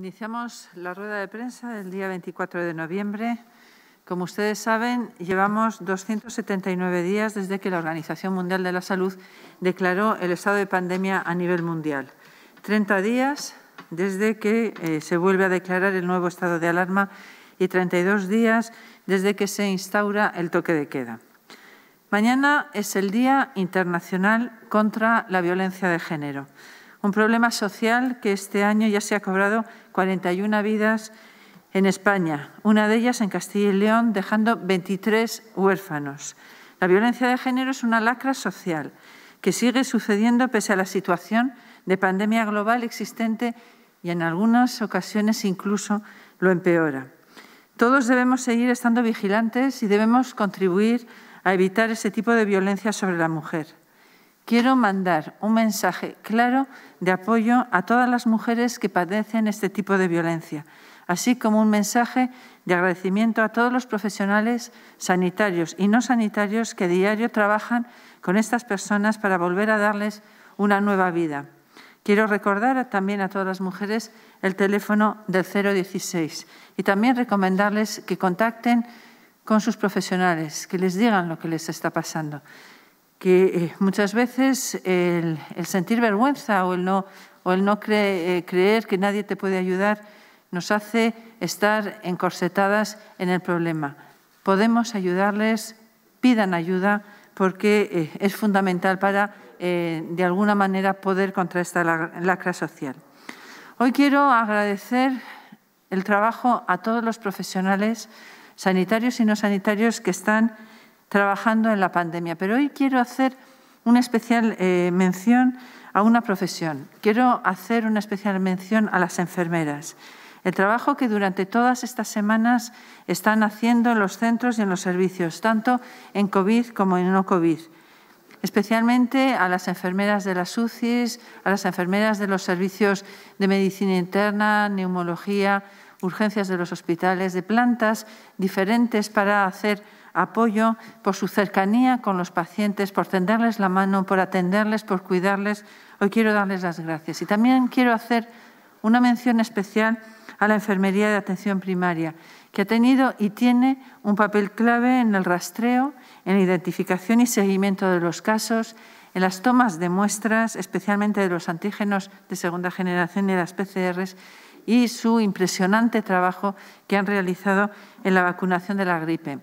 Iniciamos la rueda de prensa del día 24 de noviembre. Como ustedes saben, llevamos 279 días desde que la Organización Mundial de la Salud declaró el estado de pandemia a nivel mundial. 30 días desde que eh, se vuelve a declarar el nuevo estado de alarma y 32 días desde que se instaura el toque de queda. Mañana es el Día Internacional contra la Violencia de Género, un problema social que este año ya se ha cobrado 41 vidas en España, una de ellas en Castilla y León, dejando 23 huérfanos. La violencia de género es una lacra social que sigue sucediendo pese a la situación de pandemia global existente y en algunas ocasiones incluso lo empeora. Todos debemos seguir estando vigilantes y debemos contribuir a evitar ese tipo de violencia sobre la mujer quiero mandar un mensaje claro de apoyo a todas las mujeres que padecen este tipo de violencia, así como un mensaje de agradecimiento a todos los profesionales sanitarios y no sanitarios que diario trabajan con estas personas para volver a darles una nueva vida. Quiero recordar también a todas las mujeres el teléfono del 016 y también recomendarles que contacten con sus profesionales, que les digan lo que les está pasando que eh, muchas veces el, sentir vergüenza o el no, o el no eh, creer que nadie te puede ayudar nos hace estar encorsetadas en el problema. Podemos ayudarles, pidan ayuda porque eh, es fundamental para, de alguna manera, poder contra esta lacra social. Hoy quiero agradecer el trabajo a todos los profesionales sanitarios y no sanitarios que están trabajando en la pandemia. Pero hoy quiero hacer una especial eh, mención a una profesión. Quiero hacer una especial mención a las enfermeras. El trabajo que durante todas estas semanas están haciendo en los centros y en los servicios, tanto en COVID como en no COVID. Especialmente a las enfermeras de las UCIs, a las enfermeras de los servicios de medicina interna, neumología, urgencias de los hospitales, de plantas diferentes para hacer apoyo, por su cercanía con los pacientes, por tenderles la mano, por atenderles, por cuidarles. Hoy quiero darles las gracias. Y también quiero hacer una mención especial a la Enfermería de Atención Primaria, que ha tenido y tiene un papel clave en el rastreo, en la identificación y seguimiento de los casos, en las tomas de muestras, especialmente de los antígenos de segunda generación y las PCRs, y su impresionante trabajo que han realizado en la vacunación de la gripe.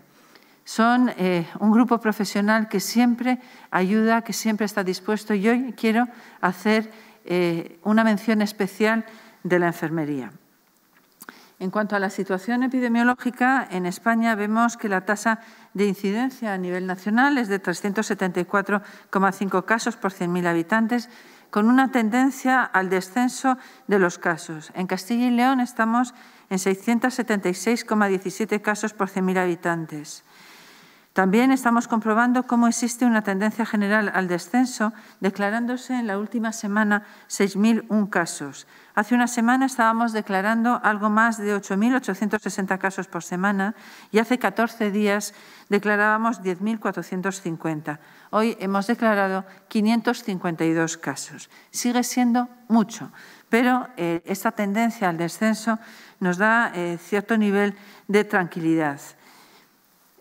Son eh, un grupo profesional que siempre ayuda, que siempre está dispuesto y hoy quiero hacer eh, una mención especial de la enfermería. En cuanto a la situación epidemiológica, en España vemos que la tasa de incidencia a nivel nacional es de 374,5 casos por 100.000 habitantes, con una tendencia al descenso de los casos. En Castilla y León estamos en 676,17 casos por 100.000 habitantes. También estamos comprobando cómo existe una tendencia general al descenso, declarándose en la última semana 6.001 casos. Hace una semana estábamos declarando algo más de 8.860 casos por semana y hace 14 días declarábamos 10.450. Hoy hemos declarado 552 casos. Sigue siendo mucho, pero eh, esta tendencia al descenso nos da eh, cierto nivel de tranquilidad.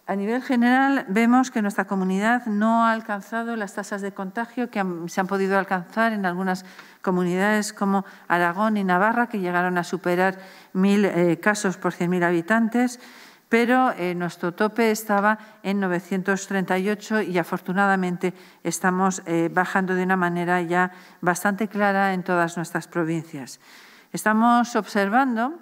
A nivel general, vemos que nuestra comunidad no ha alcanzado las tasas de contagio que se han podido alcanzar en algunas comunidades como Aragón y Navarra, que llegaron a superar mil eh, casos por 100.000 habitantes, pero eh, nuestro tope estaba en 938 y afortunadamente estamos eh, bajando de una manera ya bastante clara en todas nuestras provincias. Estamos observando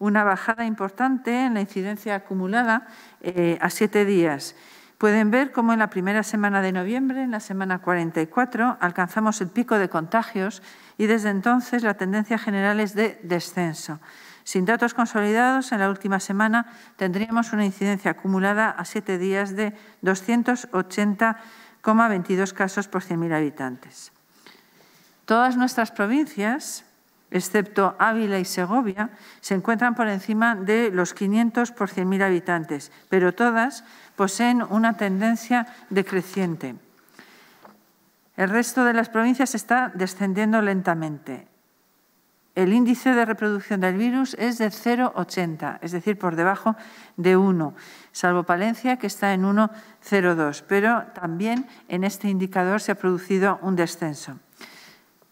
una bajada importante en la incidencia acumulada eh, a siete días. Pueden ver cómo en la primera semana de noviembre, en la semana 44, alcanzamos el pico de contagios y desde entonces la tendencia general es de descenso. Sin datos consolidados, en la última semana tendríamos una incidencia acumulada a siete días de 280,22 casos por 100.000 habitantes. Todas nuestras provincias excepto Ávila y Segovia, se encuentran por encima de los 500 por 100.000 habitantes, pero todas poseen una tendencia decreciente. El resto de las provincias está descendiendo lentamente. El índice de reproducción del virus es de 0,80, es decir, por debajo de 1, salvo Palencia, que está en 1,02, pero también en este indicador se ha producido un descenso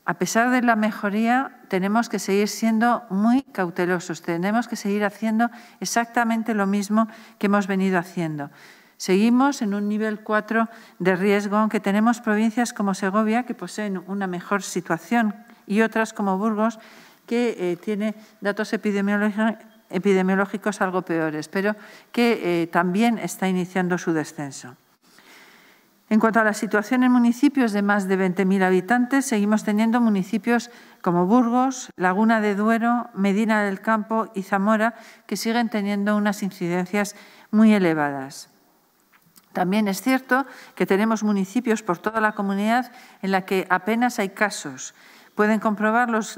a pesar de la mejoría, tenemos que seguir siendo muy cautelosos, tenemos que seguir haciendo exactamente lo mismo que hemos venido haciendo. Seguimos en un nivel 4 de riesgo, aunque tenemos provincias como Segovia, que poseen una mejor situación, y otras como Burgos, que eh, tiene datos epidemiológicos algo peores, pero que eh, también está iniciando su descenso. En cuanto a la situación en municipios de más de 20.000 habitantes, seguimos teniendo municipios como Burgos, Laguna de Duero, Medina del Campo y Zamora, que siguen teniendo unas incidencias muy elevadas. También es cierto que tenemos municipios por toda la comunidad en la que apenas hay casos Pueden comprobar los,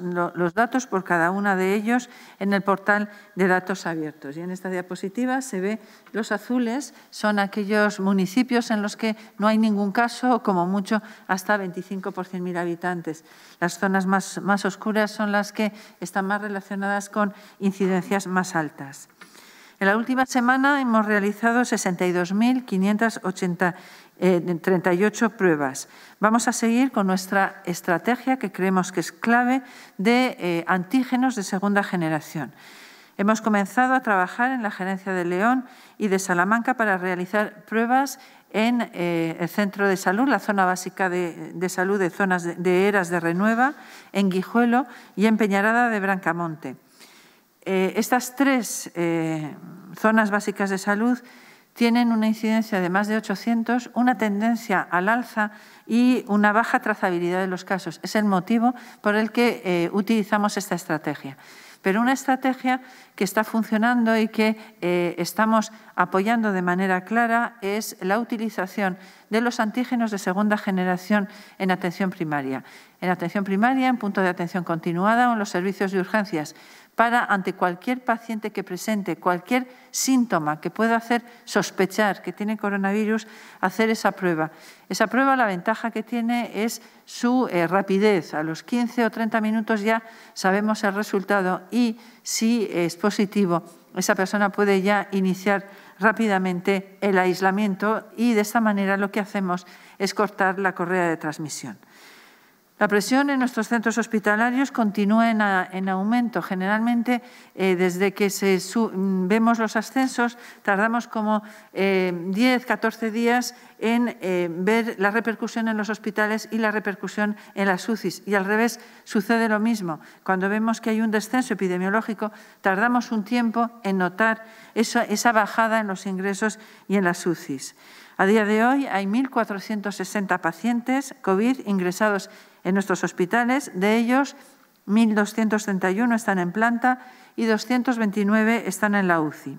datos por cada una de ellos en el portal de datos abiertos. Y en esta diapositiva se ve los azules, son aquellos municipios en los que no hay ningún caso, como mucho hasta 25 por 100.000 habitantes. Las zonas más, más oscuras son las que están más relacionadas con incidencias más altas. En la última semana hemos realizado 62.580 38 pruebas. Vamos a seguir con nuestra estrategia que creemos que es clave de eh, antígenos de segunda generación. Hemos comenzado a trabajar en la Gerencia de León y de Salamanca para realizar pruebas en eh, el centro de salud, la zona básica de, salud de zonas de, Eras de Renueva, en Guijuelo y en Peñarada de Brancamonte. Eh, estas tres zonas básicas de salud tienen una incidencia de más de 800, una tendencia al alza y una baja trazabilidad de los casos. Es el motivo por el que eh, utilizamos esta estrategia. Pero una estrategia que está funcionando y que eh, estamos apoyando de manera clara es la utilización de los antígenos de segunda generación en atención primaria. En atención primaria, en punto de atención continuada o en los servicios de urgencias para, ante cualquier paciente que presente cualquier síntoma que pueda hacer sospechar que tiene coronavirus, hacer esa prueba. Esa prueba, la ventaja que tiene es su eh, rapidez. A los 15 o 30 minutos ya sabemos el resultado y si es positivo, esa persona puede ya iniciar rápidamente el aislamiento y de esta manera lo que hacemos es cortar la correa de transmisión. La presión en nuestros centros hospitalarios continúa en, aumento. Generalmente, eh, desde que mm, vemos los ascensos, tardamos como 10, eh, 14 días en eh, ver la repercusión en los hospitales y la repercusión en las UCIs. Y al revés, sucede lo mismo. Cuando vemos que hay un descenso epidemiológico, tardamos un tiempo en notar esa, esa bajada en los ingresos y en las UCIs. A día de hoy hay 1.460 pacientes COVID ingresados en nuestros hospitales. De ellos, 1.231 están en planta y 229 están en la UCI.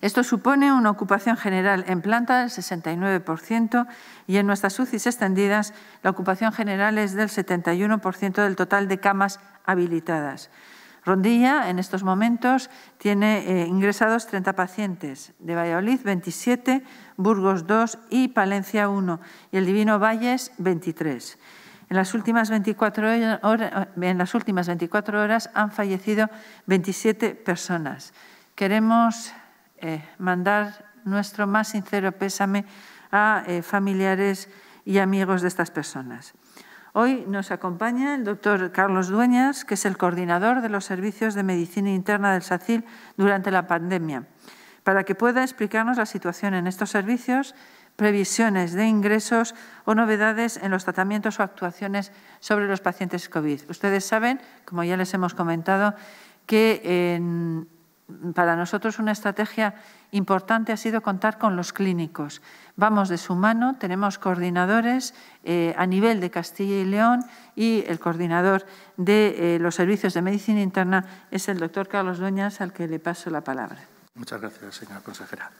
Esto supone una ocupación general en planta del 69% y en nuestras UCIs extendidas la ocupación general es del 71% del total de camas habilitadas. Rondilla en estos momentos tiene eh, ingresados 30 pacientes, de Valladolid 27, Burgos 2 y Palencia 1 y el Divino Valles 23. En las últimas 24 horas, han fallecido 27 personas. Queremos eh, mandar nuestro más sincero pésame a eh, familiares y amigos de estas personas. Hoy nos acompaña el doctor Carlos Dueñas, que es el coordinador de los servicios de medicina interna del SACIL durante la pandemia, para que pueda explicarnos la situación en estos servicios previsiones de ingresos o novedades en los tratamientos o actuaciones sobre los pacientes COVID. Ustedes saben, como ya les hemos comentado, que para nosotros una estrategia importante ha sido contar con los clínicos. Vamos de su mano, tenemos coordinadores eh, a nivel de Castilla y León y el coordinador de eh, los servicios de medicina interna es el doctor Carlos Doñas, al que le paso la palabra. Muchas gracias, señora consejera.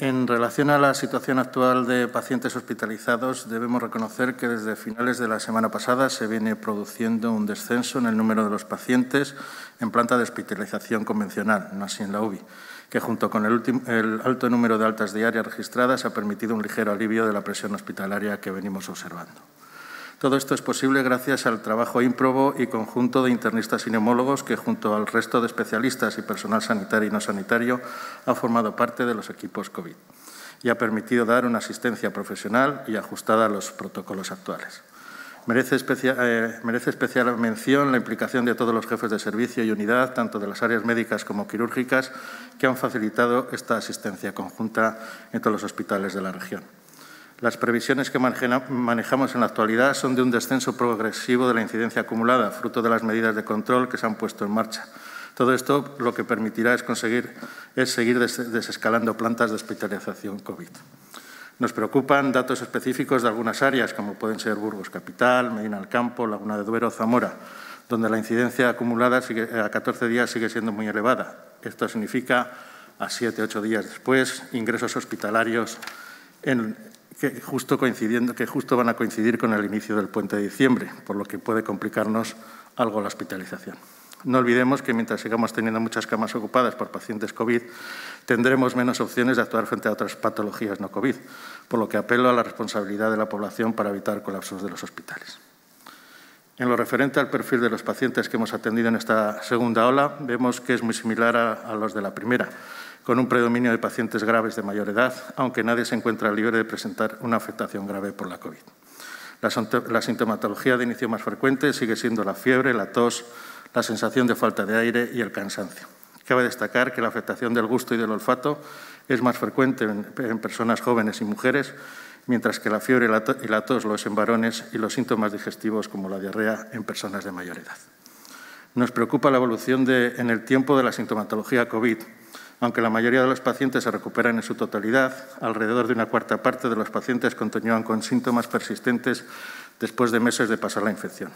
En relación a la situación actual de pacientes hospitalizados, debemos reconocer que desde finales de la semana pasada se viene produciendo un descenso en el número de los pacientes en planta de hospitalización convencional, no así en la UBI, que junto con el, el alto número de altas diarias registradas ha permitido un ligero alivio de la presión hospitalaria que venimos observando. Todo esto es posible gracias al trabajo ímprobo y conjunto de internistas y neumólogos que, junto al resto de especialistas y personal sanitario y no sanitario, ha formado parte de los equipos COVID y ha permitido dar una asistencia profesional y ajustada a los protocolos actuales. Merece especial, eh, merece especial, mención la implicación de todos los jefes de servicio y unidad, tanto de las áreas médicas como quirúrgicas, que han facilitado esta asistencia conjunta en todos los hospitales de la región. Las previsiones que manejamos en la actualidad son de un descenso progresivo de la incidencia acumulada, fruto de las medidas de control que se han puesto en marcha. Todo esto lo que permitirá es conseguir es seguir desescalando plantas de hospitalización COVID. Nos preocupan datos específicos de algunas áreas, como pueden ser Burgos Capital, Medina del Campo, Laguna de Duero, Zamora, donde la incidencia acumulada sigue, a 14 días sigue siendo muy elevada. Esto significa a 7, 8 días después ingresos hospitalarios en, que justo, van a coincidir con el inicio del puente de diciembre, por lo que puede complicarnos algo la hospitalización. No olvidemos que mientras sigamos teniendo muchas camas ocupadas por pacientes COVID, tendremos menos opciones de actuar frente a otras patologías no COVID, por lo que apelo a la responsabilidad de la población para evitar colapsos de los hospitales. En lo referente al perfil de los pacientes que hemos atendido en esta segunda ola, vemos que es muy similar a los de la primera, con un predominio de pacientes graves de mayor edad, aunque nadie se encuentra libre de presentar una afectación grave por la COVID. La, sintomatología de inicio más frecuente sigue siendo la fiebre, la tos, la sensación de falta de aire y el cansancio. Cabe destacar que la afectación del gusto y del olfato es más frecuente en, personas jóvenes y mujeres, mientras que la fiebre y la, tos, los es en varones y los síntomas digestivos como la diarrea en personas de mayor edad. Nos preocupa la evolución en el tiempo de la sintomatología COVID, aunque la mayoría de los pacientes se recuperan en su totalidad, alrededor de una cuarta parte de los pacientes continúan con síntomas persistentes después de meses de pasar la infección.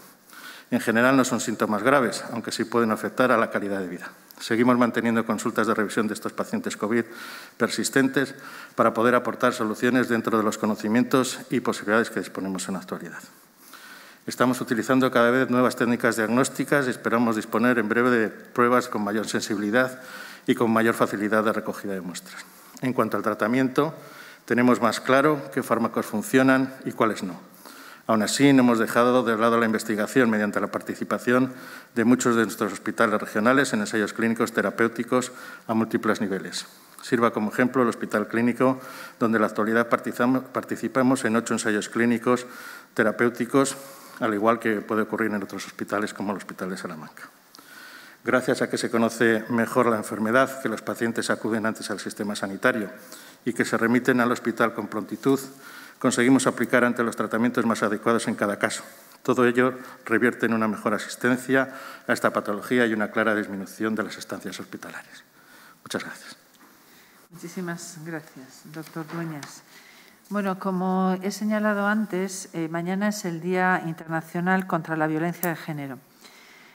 En general no son síntomas graves, aunque sí pueden afectar a la calidad de vida. Seguimos manteniendo consultas de revisión de estos pacientes COVID persistentes para poder aportar soluciones dentro de los conocimientos y posibilidades que disponemos en la actualidad. Estamos utilizando cada vez nuevas técnicas diagnósticas y esperamos disponer en breve de pruebas con mayor sensibilidad y con mayor facilidad de recogida de muestras. En cuanto al tratamiento, tenemos más claro qué fármacos funcionan y cuáles no. Aún así, no hemos dejado de lado la investigación mediante la participación de muchos de nuestros hospitales regionales en ensayos clínicos terapéuticos a múltiples niveles. Sirva como ejemplo el Hospital Clínico, donde en la actualidad participamos en ocho ensayos clínicos terapéuticos, al igual que puede ocurrir en otros hospitales como el Hospital de Salamanca gracias a que se conoce mejor la enfermedad, que los pacientes acuden antes al sistema sanitario y que se remiten al hospital con prontitud, conseguimos aplicar ante los tratamientos más adecuados en cada caso. Todo ello revierte en una mejor asistencia a esta patología y una clara disminución de las estancias hospitalarias. Muchas gracias. Muchísimas gracias, doctor Dueñas. Bueno, como he señalado antes, eh, mañana es el Día Internacional contra la Violencia de Género.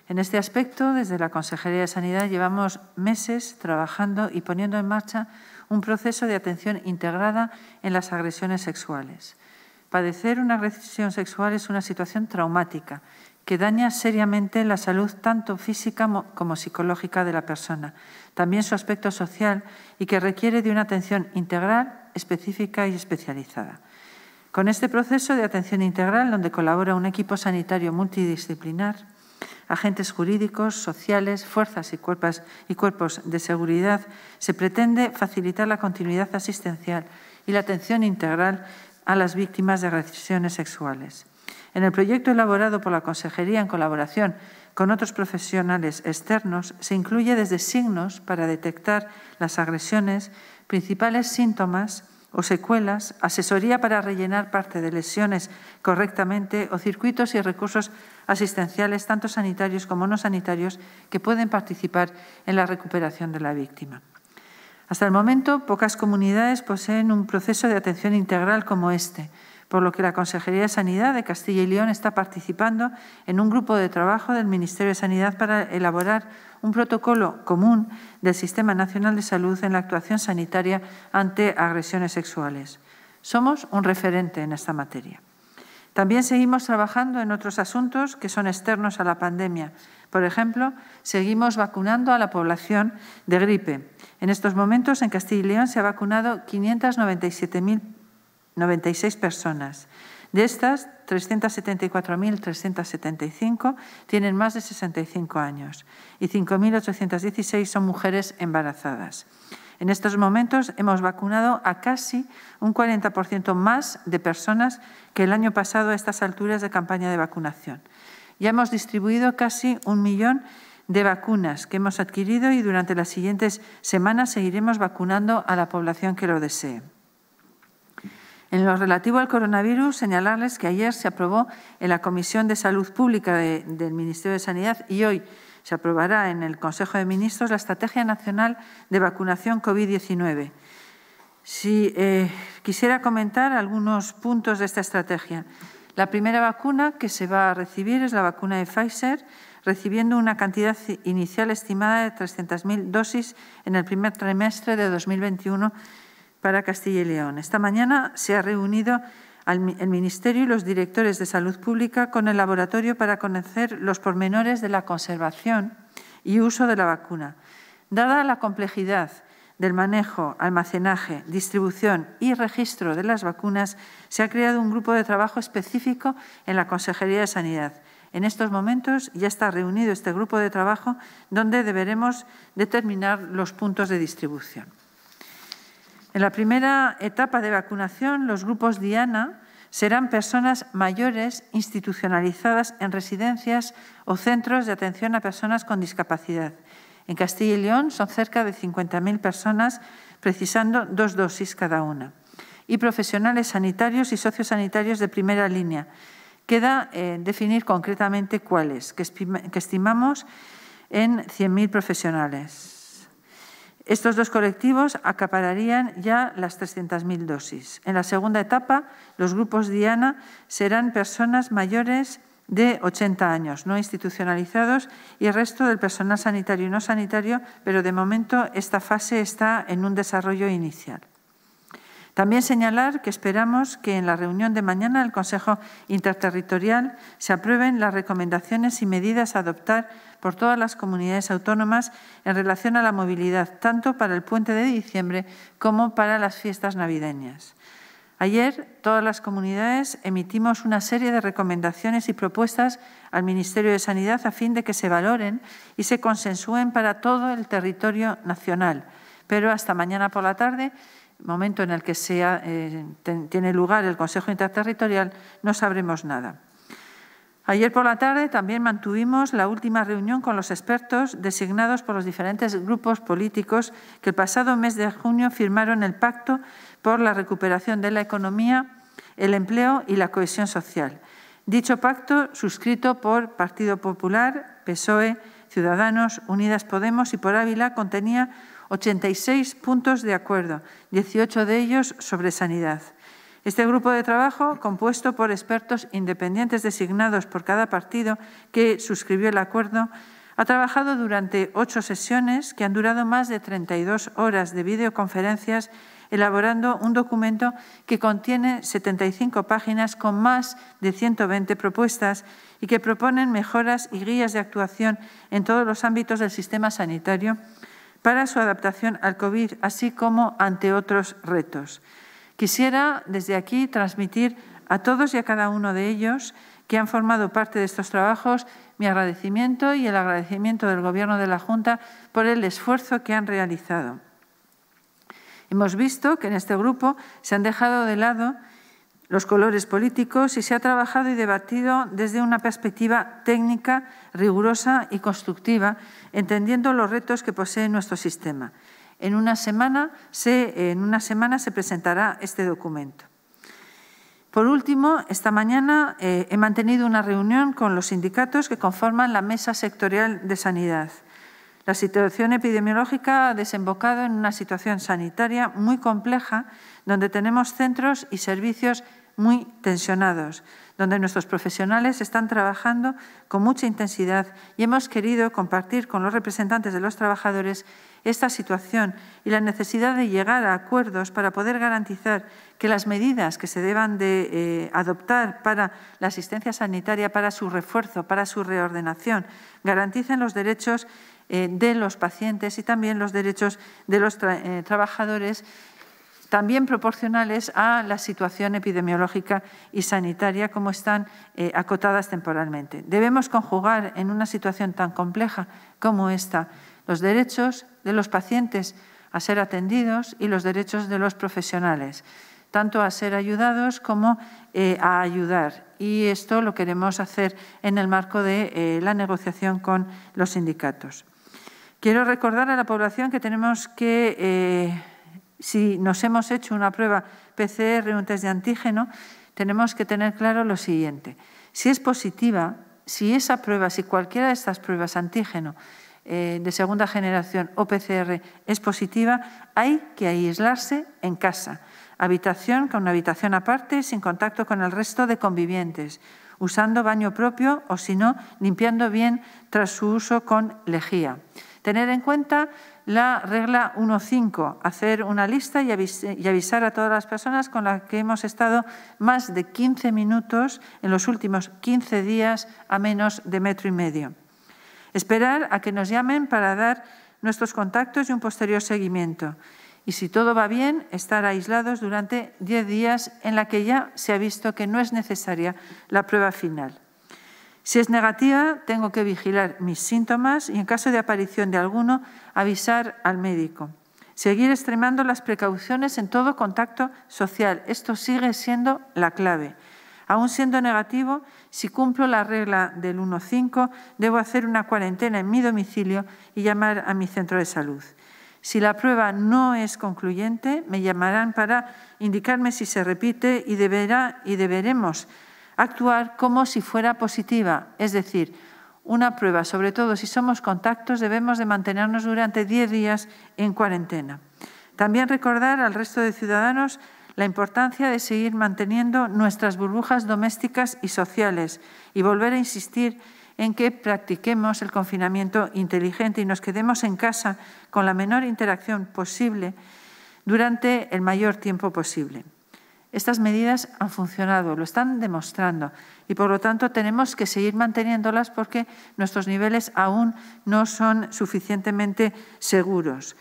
En este aspecto, desde la Consejería de Sanidad llevamos meses trabajando y poniendo en marcha un proceso de atención integrada en las agresiones sexuales. Padecer una agresión sexual es una situación traumática que daña seriamente la salud tanto física como psicológica de la persona, también su aspecto social y que requiere de una atención integral, específica y especializada. Con este proceso de atención integral, donde colabora un equipo sanitario multidisciplinar, agentes jurídicos, sociales, fuerzas y, cuerpos, de seguridad, se pretende facilitar la continuidad asistencial y la atención integral a las víctimas de agresiones sexuales. En el proyecto elaborado por la Consejería en colaboración con otros profesionales externos, se incluye desde signos para detectar las agresiones, principales síntomas, o secuelas, asesoría para rellenar parte de lesiones correctamente o circuitos y recursos asistenciales, tanto sanitarios como no sanitarios, que pueden participar en la recuperación de la víctima. Hasta el momento, pocas comunidades poseen un proceso de atención integral como este, por lo que la Consejería de Sanidad de Castilla y León está participando en un grupo de trabajo del Ministerio de Sanidad para elaborar un protocolo común del Sistema Nacional de Salud en la actuación sanitaria ante agresiones sexuales. Somos un referente en esta materia. También seguimos trabajando en otros asuntos que son externos a la pandemia. Por ejemplo, seguimos vacunando a la población de gripe. En estos momentos, en Castilla y León se ha vacunado 597.000 96 personas. De estas, 374.375 tienen más de 65 años y 5.816 son mujeres embarazadas. En estos momentos hemos vacunado a casi un 40% más de personas que el año pasado a estas alturas de campaña de vacunación. Ya hemos distribuido casi un millón de vacunas que hemos adquirido y durante las siguientes semanas seguiremos vacunando a la población que lo desee. En lo relativo al coronavirus, señalarles que ayer se aprobó en la Comisión de Salud Pública del Ministerio de Sanidad y hoy se aprobará en el Consejo de Ministros la Estrategia Nacional de Vacunación COVID-19. Si eh, quisiera comentar algunos puntos de esta estrategia. La primera vacuna que se va a recibir es la vacuna de Pfizer, recibiendo una cantidad inicial estimada de 300.000 dosis en el primer trimestre de 2021 para Castilla y León. Esta mañana se ha reunido el Ministerio y los directores de Salud Pública con el laboratorio para conocer los pormenores de la conservación y uso de la vacuna. Dada la complejidad del manejo, almacenaje, distribución y registro de las vacunas, se ha creado un grupo de trabajo específico en la Consejería de Sanidad. En estos momentos ya está reunido este grupo de trabajo donde deberemos determinar los puntos de distribución. En la primera etapa de vacunación, los grupos Diana serán personas mayores institucionalizadas en residencias o centros de atención a personas con discapacidad. En Castilla y León son cerca de 50.000 personas precisando dos dosis cada una. Y profesionales sanitarios y sociosanitarios de primera línea. Queda eh, definir concretamente cuáles, que estimamos en 100.000 profesionales. Estos dos colectivos acapararían ya las 300.000 dosis. En la segunda etapa, los grupos Diana serán personas mayores de 80 años, no institucionalizados, y el resto del personal sanitario y no sanitario, pero de momento esta fase está en un desarrollo inicial. También señalar que esperamos que en la reunión de mañana del Consejo Interterritorial se aprueben las recomendaciones y medidas a adoptar por todas las comunidades autónomas en relación a la movilidad, tanto para el puente de diciembre como para las fiestas navideñas. Ayer, todas las comunidades emitimos una serie de recomendaciones y propuestas al Ministerio de Sanidad a fin de que se valoren y se consensúen para todo el territorio nacional. Pero hasta mañana por la tarde momento en el que sea, eh, tiene lugar el Consejo Interterritorial, no sabremos nada. Ayer por la tarde también mantuvimos la última reunión con los expertos designados por los diferentes grupos políticos que el pasado mes de junio firmaron el Pacto por la Recuperación de la Economía, el Empleo y la Cohesión Social. Dicho pacto, suscrito por Partido Popular, PSOE, Ciudadanos, Unidas Podemos y por Ávila, contenía 86 puntos de acuerdo, 18 de ellos sobre sanidad. Este grupo de trabajo, compuesto por expertos independientes designados por cada partido que suscribió el acuerdo, ha trabajado durante ocho sesiones que han durado más de 32 horas de videoconferencias, elaborando un documento que contiene 75 páginas con más de 120 propuestas y que proponen mejoras y guías de actuación en todos los ámbitos del sistema sanitario para su adaptación al COVID, así como ante otros retos. Quisiera desde aquí transmitir a todos y a cada uno de ellos que han formado parte de estos trabajos mi agradecimiento y el agradecimiento del Gobierno de la Junta por el esfuerzo que han realizado. Hemos visto que en este grupo se han dejado de lado los colores políticos y se ha trabajado y debatido desde una perspectiva técnica, rigurosa y constructiva, entendiendo los retos que posee nuestro sistema. En una semana se, presentará este documento. Por último, esta mañana eh, he mantenido una reunión con los sindicatos que conforman la Mesa Sectorial de Sanidad. La situación epidemiológica ha desembocado en una situación sanitaria muy compleja, donde tenemos centros y servicios muy tensionados, donde nuestros profesionales están trabajando con mucha intensidad y hemos querido compartir con los representantes de los trabajadores esta situación y la necesidad de llegar a acuerdos para poder garantizar que las medidas que se deban de eh, adoptar para la asistencia sanitaria, para su refuerzo, para su reordenación, garanticen los derechos eh, de los pacientes y también los derechos de los eh, trabajadores también proporcionales a la situación epidemiológica y sanitaria como están eh, acotadas temporalmente. Debemos conjugar en una situación tan compleja como esta los derechos de los pacientes a ser atendidos y los derechos de los profesionales, tanto a ser ayudados como eh, a ayudar. Y esto lo queremos hacer en el marco de eh, la negociación con los sindicatos. Quiero recordar a la población que tenemos que si nos hemos hecho una prueba PCR, un test de antígeno, tenemos que tener claro lo siguiente. Si es positiva, si esa prueba, si cualquiera de estas pruebas antígeno eh, de segunda generación o PCR es positiva, hay que aislarse en casa, habitación con una habitación aparte, sin contacto con el resto de convivientes, usando baño propio o, si no, limpiando bien tras su uso con lejía. Tener en cuenta la regla 1.5, hacer una lista y, avisar a todas las personas con las que hemos estado más de 15 minutos en los últimos 15 días a menos de metro y medio. Esperar a que nos llamen para dar nuestros contactos y un posterior seguimiento. Y si todo va bien, estar aislados durante 10 días en la que ya se ha visto que no es necesaria la prueba final. Si es negativa, tengo que vigilar mis síntomas y en caso de aparición de alguno, avisar al médico. Seguir extremando las precauciones en todo contacto social. Esto sigue siendo la clave. Aún siendo negativo, si cumplo la regla del 1-5, debo hacer una cuarentena en mi domicilio y llamar a mi centro de salud. Si la prueba no es concluyente, me llamarán para indicarme si se repite y, deberá, y deberemos actuar como si fuera positiva, es decir, una prueba, sobre todo si somos contactos, debemos de mantenernos durante 10 días en cuarentena. También recordar al resto de ciudadanos la importancia de seguir manteniendo nuestras burbujas domésticas y sociales y volver a insistir en que practiquemos el confinamiento inteligente y nos quedemos en casa con la menor interacción posible durante el mayor tiempo posible. Estas medidas han funcionado, lo están demostrando y por lo tanto tenemos que seguir manteniéndolas porque nuestros niveles aún no son suficientemente seguros.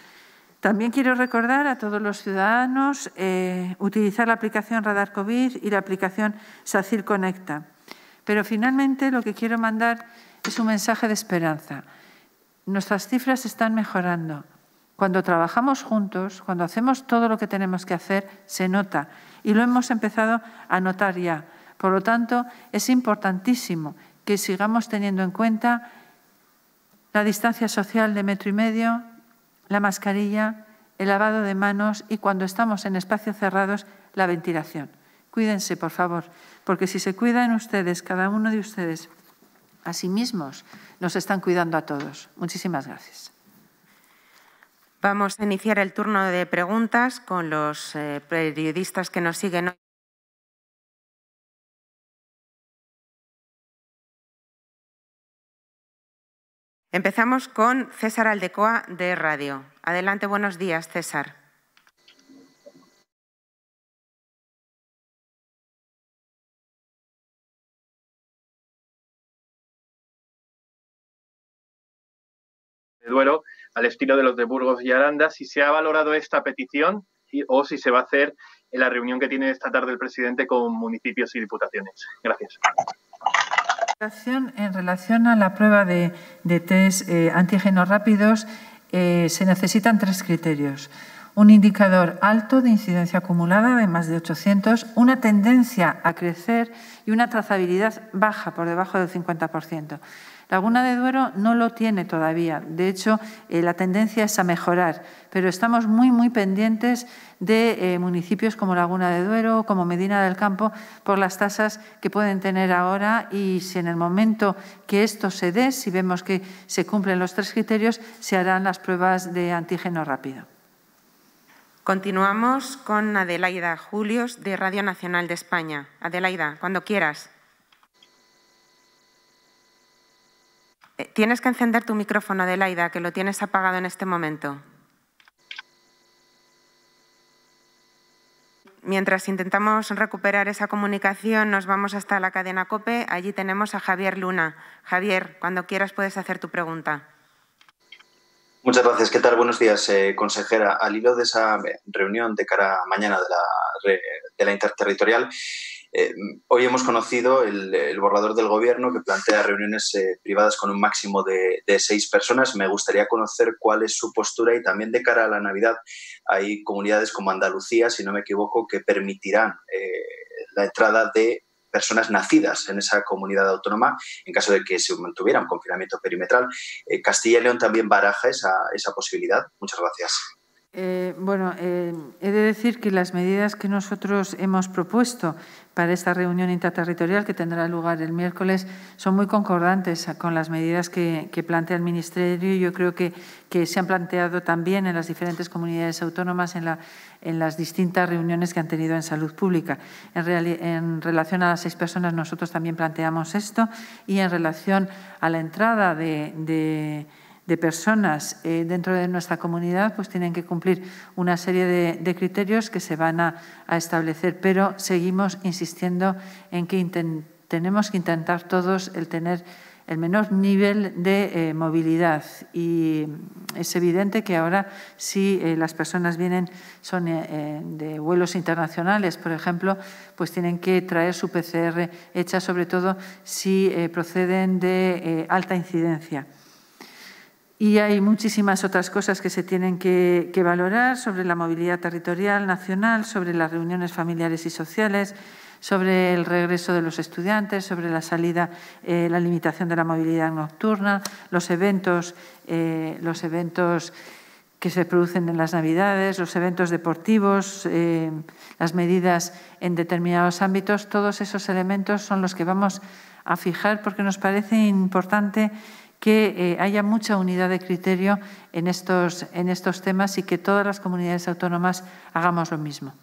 También quiero recordar a todos los ciudadanos eh, utilizar la aplicación Radar COVID y la aplicación SACIR Conecta. Pero finalmente lo que quiero mandar es un mensaje de esperanza. Nuestras cifras están mejorando. Cuando trabajamos juntos, cuando hacemos todo lo que tenemos que hacer, se nota y lo hemos empezado a notar ya. Por lo tanto, es importantísimo que sigamos teniendo en cuenta la distancia social de metro y medio, la mascarilla, el lavado de manos y cuando estamos en espacios cerrados, la ventilación. Cuídense, por favor, porque si se cuidan ustedes, cada uno de ustedes, a sí mismos, nos están cuidando a todos. Muchísimas gracias. Vamos a iniciar el turno de preguntas con los eh, periodistas que nos siguen hoy. Empezamos con César Aldecoa de Radio. Adelante, buenos días, César al estilo de los de Burgos y Aranda, si se ha valorado esta petición o si se va a hacer en la reunión que tiene esta tarde el presidente con municipios y diputaciones. Gracias. En relación a la prueba de, test eh, antígenos rápidos, eh, se necesitan tres criterios. Un indicador alto de incidencia acumulada de más de 800, una tendencia a crecer y una trazabilidad baja por debajo del 50%. Laguna de Duero no lo tiene todavía. De hecho, eh, la tendencia es a mejorar, pero estamos muy, muy pendientes de eh, municipios como Laguna de Duero, como Medina del Campo, por las tasas que pueden tener ahora y si en el momento que esto se dé, si vemos que se cumplen los tres criterios, se harán las pruebas de antígeno rápido. Continuamos con Adelaida Julios de Radio Nacional de España. Adelaida, cuando quieras. Eh, tienes que encender tu micrófono, Adelaida, que lo tienes apagado en este momento. Mientras intentamos recuperar esa comunicación, nos vamos hasta la cadena COPE. Allí tenemos a Javier Luna. Javier, cuando quieras puedes hacer tu pregunta. Muchas gracias. ¿Qué tal? Buenos días, eh, consejera. Al hilo de esa reunión de cara a mañana de la interterritorial, Em, hoy hemos conocido el, borrador del gobierno que plantea reuniones eh, privadas con un máximo de, seis personas. Me gustaría conocer cuál es su postura y también de cara a la Navidad hay comunidades como Andalucía, si no me equivoco, que permitirán eh, la entrada de personas nacidas en esa comunidad autónoma en caso de que se mantuviera un confinamiento perimetral. Eh, Castilla y León también baraja esa posibilidad. Muchas gracias. bueno, he de decir que las medidas que nosotros hemos propuesto para esta reunión interterritorial que tendrá lugar el miércoles son muy concordantes con las medidas que, plantea el Ministerio. Yo creo que, que, se han planteado también en las diferentes comunidades autónomas en, la, en las distintas reuniones que han tenido en salud pública. En, relación a las seis personas, nosotros también planteamos esto y en relación a la entrada de de personas eh, dentro de nuestra comunidad, pues tienen que cumplir una serie de, criterios que se van a, establecer. Pero seguimos insistiendo en que tenemos que intentar todos el tener el menor nivel de eh, movilidad. Y es evidente que ahora si eh, las personas vienen, son de vuelos internacionales, por ejemplo, pues tienen que traer su PCR hecha, sobre todo si proceden de alta incidencia. Y hay muchísimas otras cosas que se tienen que, valorar sobre la movilidad territorial nacional, sobre las reuniones familiares y sociales, sobre el regreso de los estudiantes, sobre la salida, eh, la limitación de la movilidad nocturna, los eventos, eh, los eventos que se producen en las Navidades, los eventos deportivos, eh, las medidas en determinados ámbitos, todos esos elementos son los que vamos a fijar porque nos parece importante que eh, haya mucha unidad de criterio en estos, temas y que todas las comunidades autónomas hagamos lo mismo.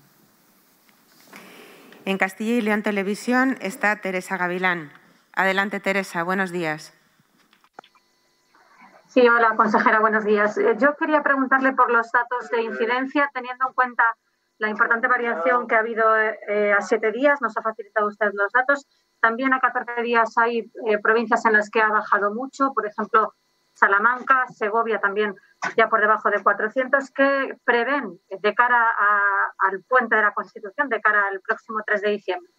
En Castilla y León Televisión está Teresa Gavilán. Adelante, Teresa. Buenos días. Sí, hola, consejera. Buenos días. Eh, yo quería preguntarle por los datos de incidencia, teniendo en cuenta la importante variación que ha habido eh, a siete días. Nos ha facilitado usted los datos. También a 14 días hay eh, provincias en las que ha bajado mucho, por ejemplo, Salamanca, Segovia también ya por debajo de 400, que prevén de cara al puente de la Constitución, de cara al próximo 3 de diciembre.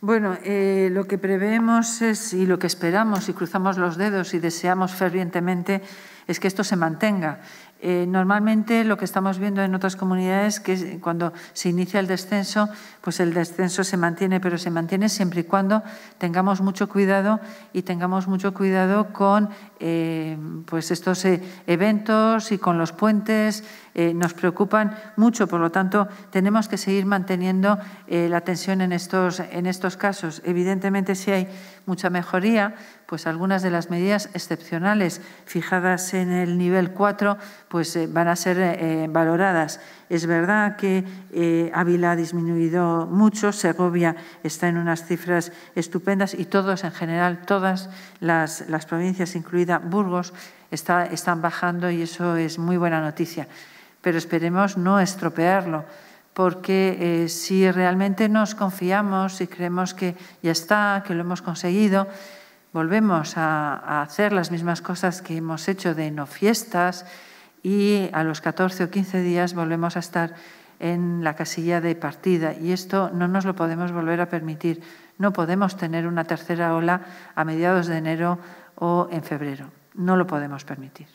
Bueno, eh, lo que prevemos es, y lo que esperamos, y cruzamos los dedos y deseamos fervientemente, es que esto se mantenga eh, normalmente lo que estamos viendo en otras comunidades es que cuando se inicia el descenso, pues el descenso se mantiene, pero se mantiene siempre y cuando tengamos mucho cuidado y tengamos mucho cuidado con eh, pues estos eh, eventos y con los puentes eh, nos preocupan mucho. Por lo tanto, tenemos que seguir manteniendo la atención en estos, en estos casos. Evidentemente, si hay mucha mejoría, pues algunas de las medidas excepcionales fijadas en el nivel 4 pues, van a ser valoradas. Es verdad que eh, Ávila ha disminuido mucho, Segovia está en unas cifras estupendas y todos en general, todas las, provincias, incluida Burgos, están bajando y eso es muy buena noticia. Pero esperemos no estropearlo, porque eh, si realmente nos confiamos y creemos que ya está, que lo hemos conseguido, volvemos a hacer las mismas cosas que hemos hecho de no fiestas, y a los 14 o 15 días volvemos a estar en la casilla de partida y esto no nos lo podemos volver a permitir. No podemos tener una tercera ola a mediados de enero o en febrero. No lo podemos permitir.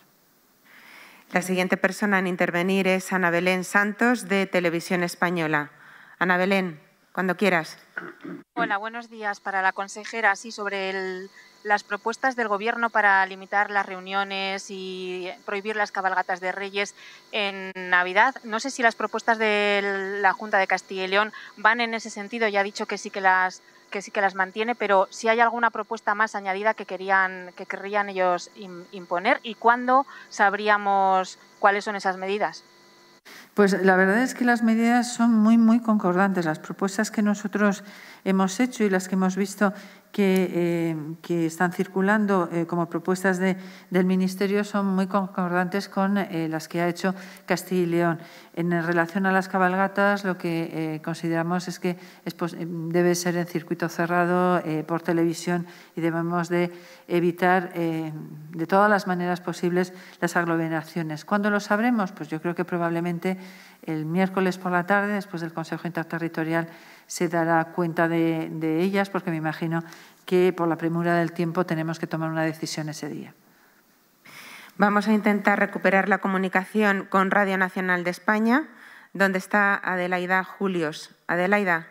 La siguiente persona en intervenir es Ana Belén Santos de Televisión Española. Ana Belén cuando quieras. Hola, buenos días para la consejera. Sí, sobre las propuestas del Gobierno para limitar las reuniones y prohibir las cabalgatas de Reyes en Navidad. No sé si las propuestas de la Junta de Castilla y León van en ese sentido. Ya ha dicho que sí que las que sí que las mantiene, pero si hay alguna propuesta más añadida que querían que querrían ellos imponer y cuándo sabríamos cuáles son esas medidas. Pues la verdad es que las medidas son muy, muy concordantes. Las propuestas que nosotros hemos hecho y las que hemos visto que, eh, que están circulando eh, como propuestas del Ministerio son muy concordantes con eh, las que ha hecho Castilla y León. En relación a las cabalgatas, lo que consideramos es que debe ser en circuito cerrado, por televisión, y debemos de evitar de todas las maneras posibles las aglomeraciones. ¿Cuándo lo sabremos? Pues yo creo que probablemente el miércoles por la tarde, después del Consejo Interterritorial, se dará cuenta de, ellas, porque me imagino que por la premura del tiempo tenemos que tomar una decisión ese día. Vamos a intentar recuperar la comunicación con Radio Nacional de España, donde está Adelaida Julios. Adelaida.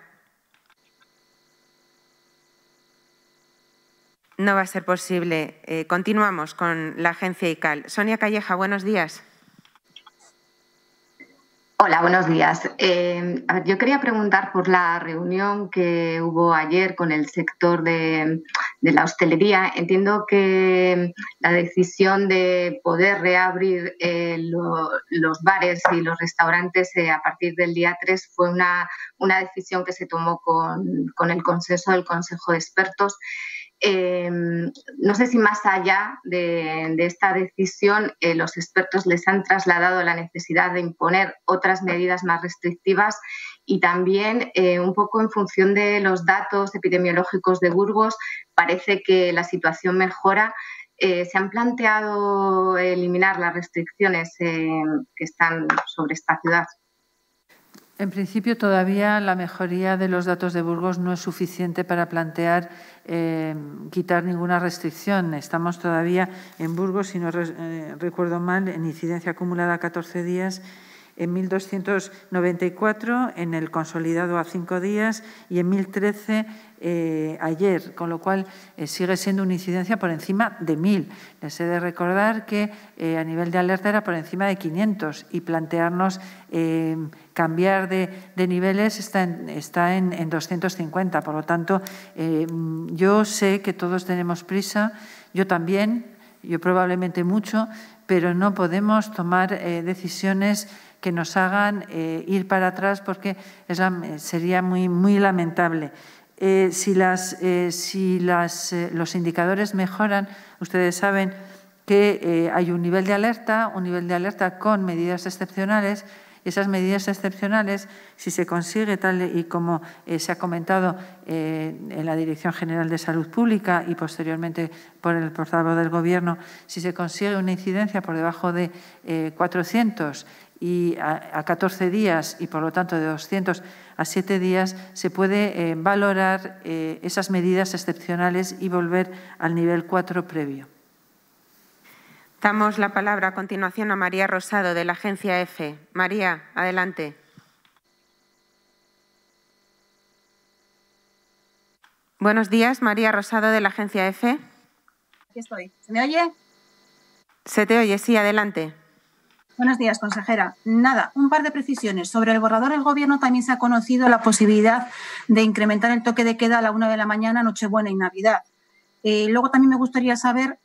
No va a ser posible. Eh, continuamos con la agencia ICAL. Sonia Calleja, buenos días. Hola, buenos días. Eh, yo quería preguntar por la reunión que hubo ayer con el sector de, la hostelería. Entiendo que mm, la decisión de poder reabrir eh, los bares y los restaurantes eh, a partir del día 3 fue una, decisión que se tomó con, con el consenso del Consejo de Expertos. Em, no sé si más allá de, esta decisión eh, los expertos les han trasladado la necesidad de imponer otras medidas más restrictivas y también eh, un poco en función de los datos epidemiológicos de Burgos parece que la situación mejora. Eh, se han planteado eliminar las restricciones que están sobre esta ciudad. En principio, todavía la mejoría de los datos de Burgos no es suficiente para plantear eh, quitar ninguna restricción. Estamos todavía en Burgos, si no eh, recuerdo mal, en incidencia acumulada 14 días en 1.294, en el consolidado a cinco días y en 1.013 eh, ayer, con lo cual sigue siendo una incidencia por encima de 1.000. Les he de recordar que a nivel de alerta era por encima de 500 y plantearnos cambiar de, niveles está, en, 250. Por lo tanto, eh, yo sé que todos tenemos prisa, yo también, yo probablemente mucho, pero no podemos tomar eh, decisiones que nos hagan eh, ir para atrás porque sería muy, lamentable. si, los indicadores mejoran, ustedes saben que hay un nivel de alerta, un nivel de alerta con medidas excepcionales, esas medidas excepcionales, si se consigue, tal y como eh, se ha comentado eh, en la Dirección General de Salud Pública y posteriormente por el portavoz del Gobierno, si se consigue una incidencia por debajo de 400 eh, y a, a, 14 días y por lo tanto de 200 a 7 días se puede valorar esas medidas excepcionales y volver al nivel 4 previo. Damos la palabra a continuación a María Rosado, de la Agencia EFE. María, adelante. Buenos días, María Rosado, de la Agencia EFE. Aquí estoy. ¿Se me oye? Se te oye, sí, adelante. Buenos días, consejera. Nada, un par de precisiones. Sobre el borrador del Gobierno también se ha conocido la posibilidad de incrementar el toque de queda a la una de la mañana, Nochebuena y Navidad. Eh, luego también me gustaría saber,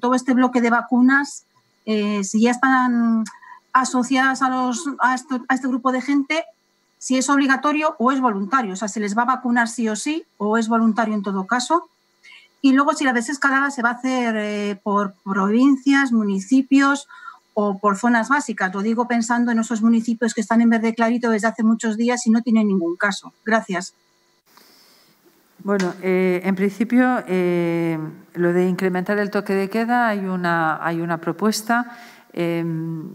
todo este bloque de vacunas, eh, si ya están asociadas a, los, a, este grupo de gente, si es obligatorio o es voluntario, o sea, si les va a vacunar sí o sí o es voluntario en todo caso. Y luego si la desescalada se va a hacer eh, por provincias, municipios o por zonas básicas. Lo digo pensando en esos municipios que están en verde clarito desde hace muchos días y no tienen ningún caso. Gracias. Bueno, eh, en principio, eh, lo de incrementar el toque de queda, hay una, hay una propuesta em,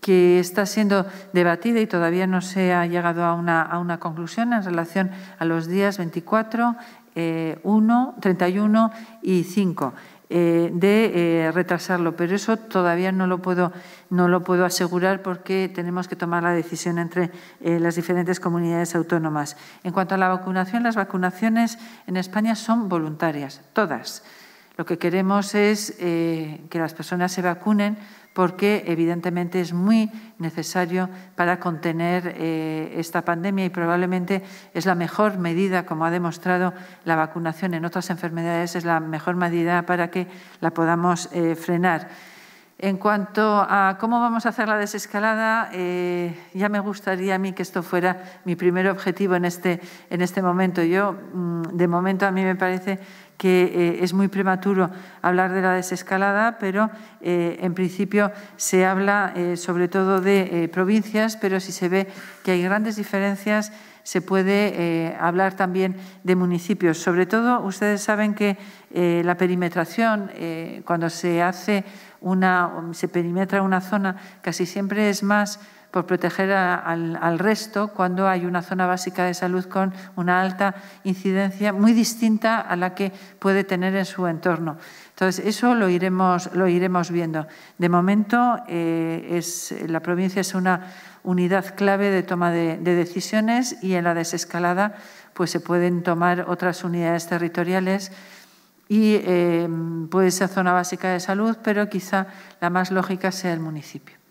que está siendo debatida y todavía no se ha llegado a una, a una conclusión en relación a los días 24, 1, 31 y 5. Eh, de eh, retrasarlo, pero eso todavía no lo puedo no lo puedo asegurar porque tenemos que tomar la decisión entre eh, las diferentes comunidades autónomas. En cuanto a la vacunación, las vacunaciones en España son voluntarias, todas. Lo que queremos es que las personas se vacunen porque evidentemente es muy necesario para contener eh, esta pandemia y probablemente es la mejor medida, como ha demostrado la vacunación en otras enfermedades, es la mejor medida para que la podamos eh, frenar. En cuanto a cómo vamos a hacer la desescalada, eh, ya me gustaría a mí que esto fuera mi primer objetivo en este, en este momento. Yo, mm, de momento, a mí me parece que eh, es muy prematuro hablar de la desescalada, pero eh, en principio se habla eh, sobre todo de provincias, pero si se ve que hay grandes diferencias, se puede hablar también de municipios. Sobre todo, ustedes saben que la perimetración, cuando se hace una, se perimetra una zona, casi siempre es más por proteger al, resto cuando hay una zona básica de salud con una alta incidencia muy distinta a la que puede tener en su entorno. Entonces, eso lo iremos, lo iremos viendo. De momento, eh, es, la provincia es una unidad clave de toma de, decisiones y en la desescalada pues, se pueden tomar otras unidades territoriales y eh, puede ser zona básica de salud, pero quizá la más lógica sea el municipio.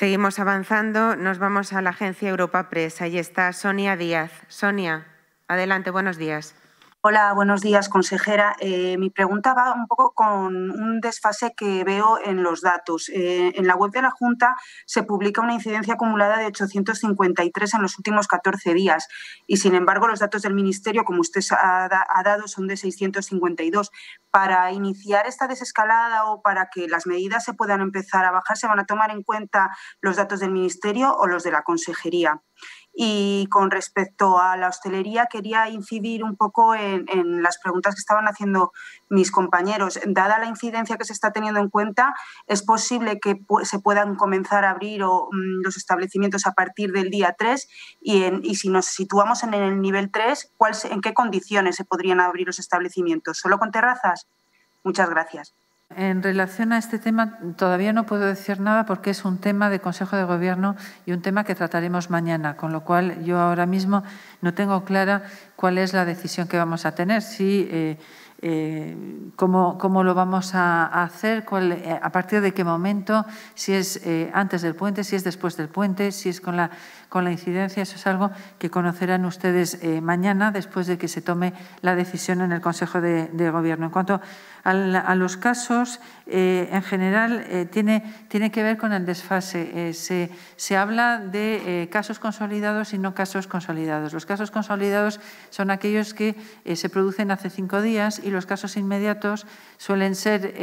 Seguimos avanzando, nos vamos a la Agencia Europa Press. Ahí está Sonia Díaz. Sonia, adelante, buenos días. Hola, buenos días, consejera. Eh, mi pregunta va un poco con un desfase que veo en los datos. Eh, en la web de la Junta se publica una incidencia acumulada de 853 en los últimos 14 días y, sin embargo, los datos del Ministerio, como usted ha, ha dado, son de 652. Para iniciar esta desescalada o para que las medidas se puedan empezar a bajar, ¿se van a tomar en cuenta los datos del Ministerio o los de la Consejería? Y con respecto a la hostelería, quería incidir un poco en, las preguntas que estaban haciendo mis compañeros. Dada la incidencia que se está teniendo en cuenta, ¿es posible que se puedan comenzar a abrir mm, los establecimientos a partir del día 3? Y, si nos situamos en el nivel 3, ¿cuál, ¿en qué condiciones se podrían abrir los establecimientos? ¿Solo con terrazas? Muchas gracias. En relación a este tema, todavía no puedo decir nada porque es un tema de Consejo de Gobierno y un tema que trataremos mañana, con lo cual yo ahora mismo no tengo clara cuál es la decisión que vamos a tener, si, eh, eh cómo, lo vamos a, hacer, eh, a partir de qué momento, si es eh, antes del puente, si es después del puente, si es con la con la incidencia. Eso es algo que conocerán ustedes eh, mañana después de que se tome la decisión en el Consejo de, Gobierno. En cuanto a, los casos, eh, en general eh, tiene, tiene, que ver con el desfase. Se, se, habla de casos consolidados y no casos consolidados. Los casos consolidados son aquellos que se producen hace cinco días y los casos inmediatos suelen ser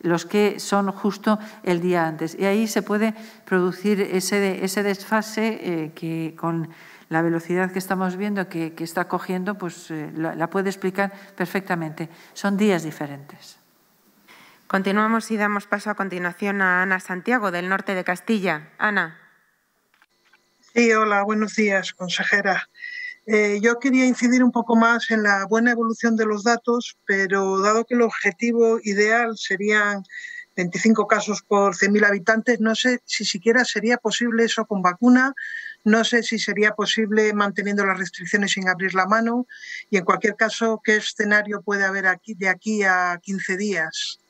los que son justo el día antes. Y ahí se puede producir ese, ese desfase eh, que con la velocidad que estamos viendo que, está cogiendo, pues eh, la, la puede explicar perfectamente. Son días diferentes. Continuamos y damos paso a continuación a Ana Santiago, del norte de Castilla. Ana. Sí, hola, buenos días, consejera. Eh, yo quería incidir un poco más en la buena evolución de los datos, pero dado que el objetivo ideal serían 25 casos por 100.000 habitantes, no sé si siquiera sería posible eso con vacuna, no sé si sería posible manteniendo las restricciones sin abrir la mano y en cualquier caso, ¿qué escenario puede haber aquí de aquí a 15 días?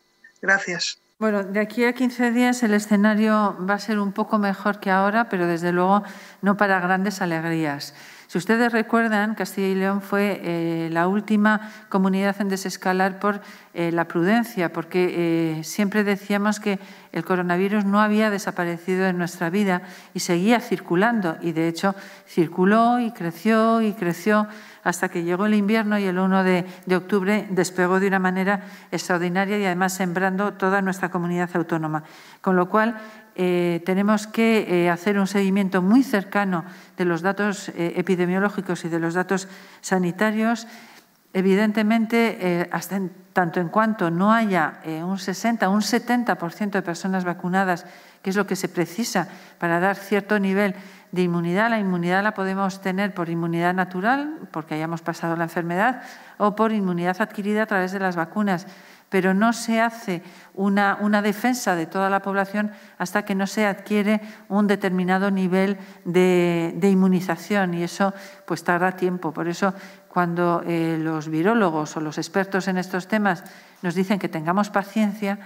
Gracias. Bueno, de aquí a 15 días el escenario va a ser un poco mejor que ahora, pero desde luego no para grandes alegrías. Si ustedes recuerdan, Castilla y León fue eh, la última comunidad en desescalar por eh, la prudencia, porque eh, siempre decíamos que el coronavirus no había desaparecido en nuestra vida y seguía circulando. Y de hecho circuló y creció y creció hasta que llegó el invierno y el 1 de, de octubre despegó de una manera extraordinaria y además sembrando toda nuestra comunidad autónoma. Con lo cual, eh, tenemos que eh, hacer un seguimiento muy cercano de los datos eh, epidemiológicos y de los datos sanitarios. Evidentemente, hasta tanto en cuanto no haya un 60, un 70% de personas vacunadas, que es lo que se precisa para dar cierto nivel de inmunidad. La inmunidad la podemos tener por inmunidad natural, porque hayamos pasado la enfermedad, o por inmunidad adquirida a través de las vacunas pero no se hace una, defensa de toda la población hasta que no se adquiere un determinado nivel de, inmunización y eso pues tarda tiempo. Por eso cuando eh, los virólogos o los expertos en estos temas nos dicen que tengamos paciencia,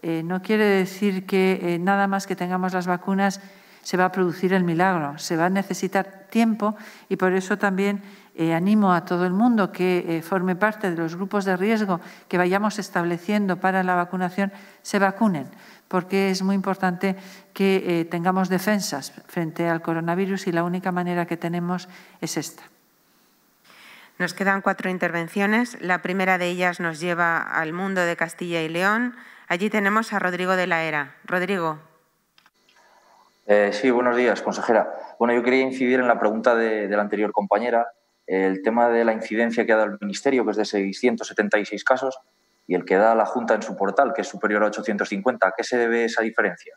eh, no quiere decir que eh, nada más que tengamos las vacunas se va a producir el milagro, se va a necesitar tiempo y por eso también eh, animo a todo el mundo que eh, forme parte de los grupos de riesgo que vayamos estableciendo para la vacunación, se vacunen, porque es muy importante que eh, tengamos defensas frente al coronavirus y la única manera que tenemos es esta. Nos quedan cuatro intervenciones. La primera de ellas nos lleva al mundo de Castilla y León. Allí tenemos a Rodrigo de la Era. Rodrigo, sí, buenos días, consejera. Bueno, yo quería incidir en la pregunta de la anterior compañera el tema de la incidencia que ha dado el Ministerio, que es de 676 casos, y el que da la Junta en su portal, que es superior a 850. ¿A qué se debe esa diferencia?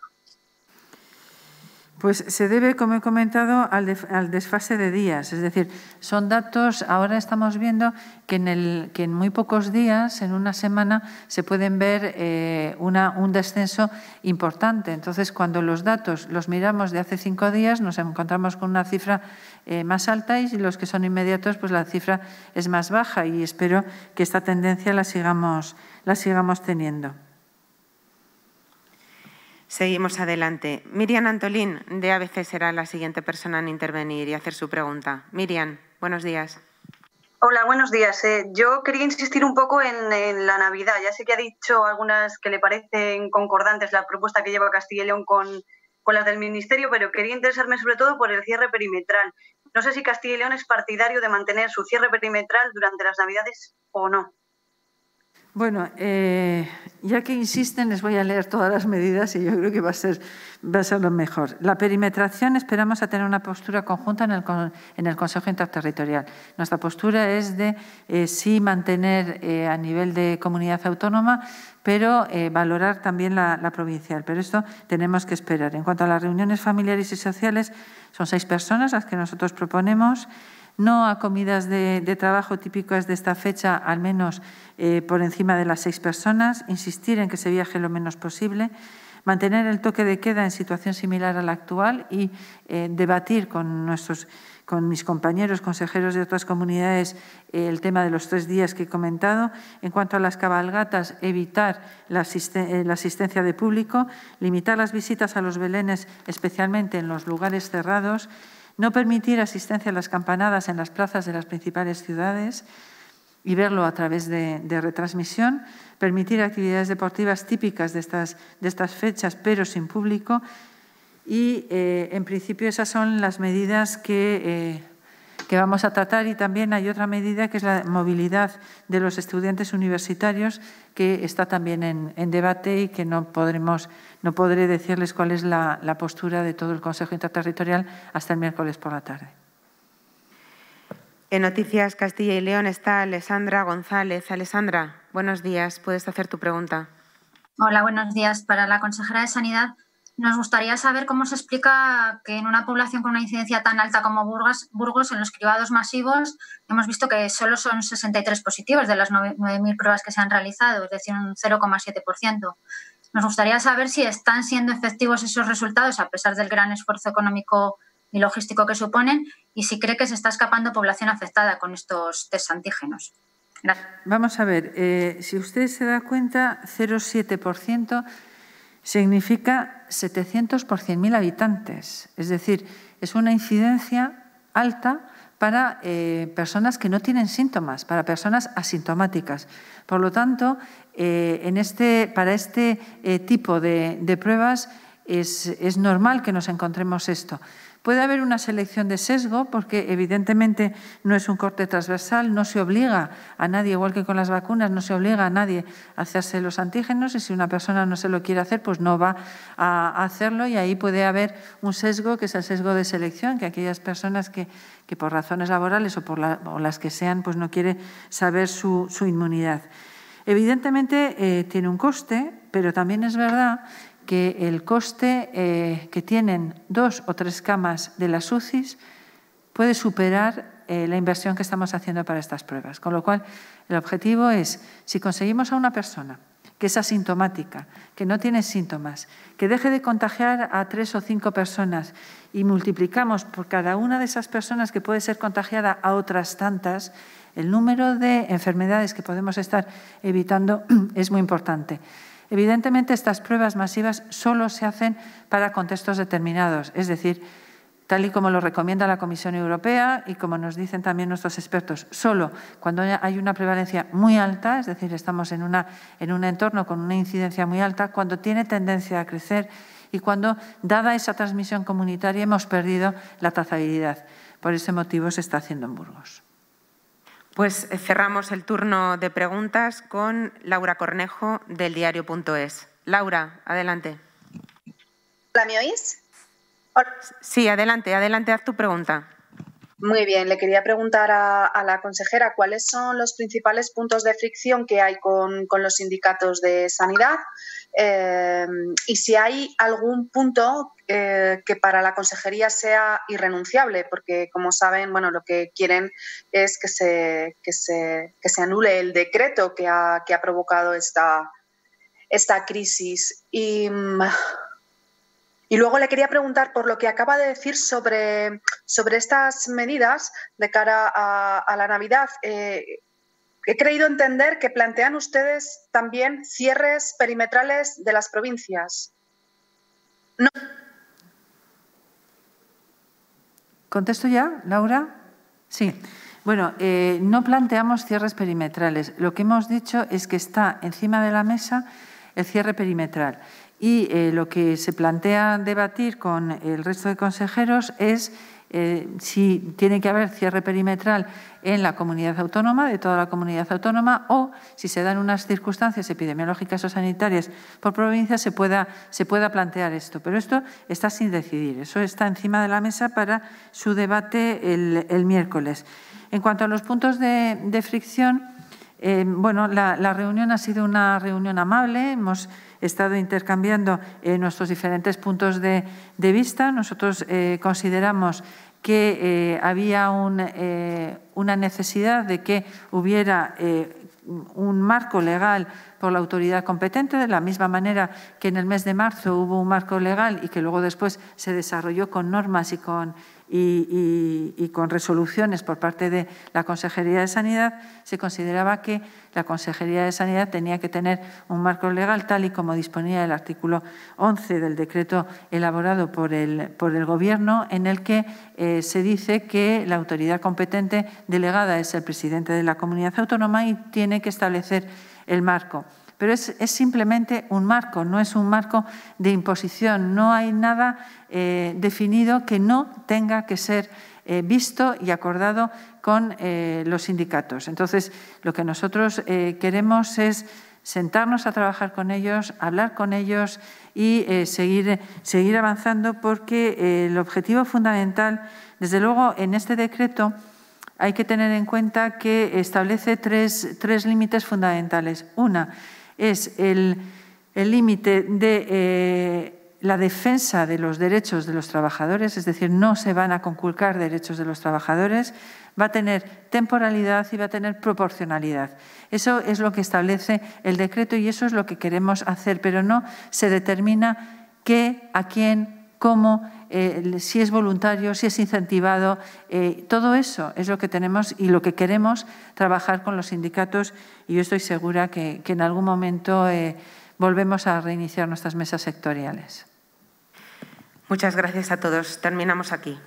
Pues se debe, como he comentado, al, desfase de días. Es decir, son datos, ahora estamos viendo que en, muy pocos días, en una semana, se pueden ver eh, un descenso importante. Entonces, cuando los datos los miramos de hace cinco días, nos encontramos con una cifra eh, más alta y los que son inmediatos, pues la cifra es más baja y espero que esta tendencia la sigamos, la sigamos teniendo. Seguimos adelante. Miriam Antolín, de ABC, será la siguiente persona en intervenir y hacer su pregunta. Miriam, buenos días. Hola, buenos días. Eh, yo quería insistir un poco en, en, la Navidad. Ya sé que ha dicho algunas que le parecen concordantes la propuesta que lleva Castilla y León con, con las del Ministerio, pero quería interesarme sobre todo por el cierre perimetral. No sé si Castilla y León es partidario de mantener su cierre perimetral durante las Navidades o no. Bueno, eh, ya que insisten, les voy a leer todas las medidas y yo creo que va a ser, va a ser lo mejor. La perimetración esperamos a tener una postura conjunta en el, en el Consejo Interterritorial. Nuestra postura es de eh, sí mantener eh, a nivel de comunidad autónoma, pero valorar también la provincial. Pero esto tenemos que esperar. En cuanto a las reuniones familiares y sociales, son seis personas las que nosotros proponemos no a comidas de, trabajo típicas de esta fecha, al menos eh, por encima de las seis personas, insistir en que se viaje lo menos posible, mantener el toque de queda en situación similar a la actual y eh, debatir con nuestros con mis compañeros consejeros de otras comunidades eh, el tema de los tres días que he comentado. En cuanto a las cabalgatas, evitar la, asistencia de público, limitar las visitas a los belenes, especialmente en los lugares cerrados, no permitir asistencia a las campanadas en las plazas de las principales ciudades y verlo a través de, retransmisión, permitir actividades deportivas típicas de estas, de estas fechas, pero sin público. Y, eh, en principio, esas son las medidas que eh, que vamos a tratar y también hay otra medida que es la movilidad de los estudiantes universitarios que está también en, debate y que no podremos no podré decirles cuál es la, la postura de todo el Consejo Interterritorial hasta el miércoles por la tarde. En Noticias Castilla y León está Alessandra González. Alessandra, buenos días. Puedes hacer tu pregunta. Hola, buenos días. Para la consejera de Sanidad, nos gustaría saber cómo se explica que en una población con una incidencia tan alta como Burgos, en los cribados masivos, hemos visto que solo son 63 positivos de las 9.000 pruebas que se han realizado, es decir, un 0,7%. Nos gustaría saber si están siendo efectivos esos resultados a pesar del gran esfuerzo económico y logístico que suponen y si cree que se está escapando población afectada con estos test antígenos. Vamos a ver, eh, si usted se da cuenta, 0,7% significa 700 por 100.000 habitantes. Es decir, es una incidencia alta para eh, personas que no tienen síntomas, para personas asintomáticas. Por lo tanto, eh, en este, para este eh, tipo de, pruebas es normal que nos encontremos esto. Puede haber una selección de sesgo porque evidentemente no es un corte transversal, no se obliga a nadie, igual que con las vacunas, no se obliga a nadie a hacerse los antígenos y si una persona no se lo quiere hacer, pues no va a hacerlo y ahí puede haber un sesgo que es el sesgo de selección, que aquellas personas que, por razones laborales o por las que sean, pues no quiere saber su, inmunidad. Evidentemente eh, tiene un coste, pero también es verdad que el coste eh, que tienen dos o tres camas de las UCIs puede superar eh, la inversión que estamos haciendo para estas pruebas. Con lo cual, el objetivo es, si conseguimos a una persona que es asintomática, que no tiene síntomas, que deje de contagiar a tres o cinco personas y multiplicamos por cada una de esas personas que puede ser contagiada a otras tantas, el número de enfermedades que podemos estar evitando es muy importante. Evidentemente, estas pruebas masivas solo se hacen para contextos determinados, es decir, tal y como lo recomienda la Comisión Europea y como nos dicen también nuestros expertos, solo cuando hay una prevalencia muy alta, es decir, estamos en, un entorno con una incidencia muy alta, cuando tiene tendencia a crecer y cuando, dada esa transmisión comunitaria, hemos perdido la trazabilidad. Por ese motivo se está haciendo en Burgos. Pues eh, cerramos el turno de preguntas con Laura Cornejo del diario.es. Laura, adelante. ¿La me oís? Sí, adelante, adelante, haz tu pregunta. Muy bien, le quería preguntar a, la consejera cuáles son los principales puntos de fricción que hay con los sindicatos de sanidad eh, y si hay algún punto eh, que para la consejería sea irrenunciable, porque como saben, bueno, lo que quieren es que se, se, se anule el decreto que ha, provocado esta, esta crisis. Y, y luego le quería preguntar por lo que acaba de decir sobre, sobre estas medidas de cara a, la Navidad. Eh, he creído entender que plantean ustedes también cierres perimetrales de las provincias. ¿Contesto ya, Laura? Sí. Bueno, eh, no planteamos cierres perimetrales. Lo que hemos dicho es que está encima de la mesa el cierre perimetral. Y eh, lo que se plantea debatir con el resto de consejeros es eh, si tiene que haber cierre perimetral en la comunidad autónoma, de toda la comunidad autónoma, o si se dan unas circunstancias epidemiológicas o sanitarias por provincia, se pueda, se pueda plantear esto. Pero esto está sin decidir, eso está encima de la mesa para su debate el, miércoles. En cuanto a los puntos de, fricción, eh, bueno, la, reunión ha sido una reunión amable, hemos estado intercambiando eh, nuestros diferentes puntos de, vista. Nosotros consideramos que eh, había eh, una necesidad de que hubiera eh, un marco legal por la autoridad competente, de la misma manera que en el mes de marzo hubo un marco legal y que luego después se desarrolló con normas y con y, con resoluciones por parte de la Consejería de Sanidad, se consideraba que la Consejería de Sanidad tenía que tener un marco legal tal y como disponía el artículo 11 del decreto elaborado por el, por el Gobierno, en el que eh, se dice que la autoridad competente delegada es el presidente de la comunidad autónoma y tiene que establecer el marco pero es, simplemente un marco, no es un marco de imposición, no hay nada eh, definido que no tenga que ser eh, visto y acordado con eh, los sindicatos. Entonces, lo que nosotros queremos es sentarnos a trabajar con ellos, hablar con ellos y seguir, seguir, avanzando porque el objetivo fundamental, desde luego en este decreto hay que tener en cuenta que establece tres, tres límites fundamentales. Una, es el límite de eh, la defensa de los derechos de los trabajadores, es decir, no se van a conculcar derechos de los trabajadores, va a tener temporalidad y va a tener proporcionalidad. Eso es lo que establece el decreto y eso es lo que queremos hacer, pero no se determina qué, a quién, cómo eh, si es voluntario, si es incentivado. Eh, todo eso es lo que tenemos y lo que queremos trabajar con los sindicatos y yo estoy segura que, en algún momento eh, volvemos a reiniciar nuestras mesas sectoriales. Muchas gracias a todos. Terminamos aquí.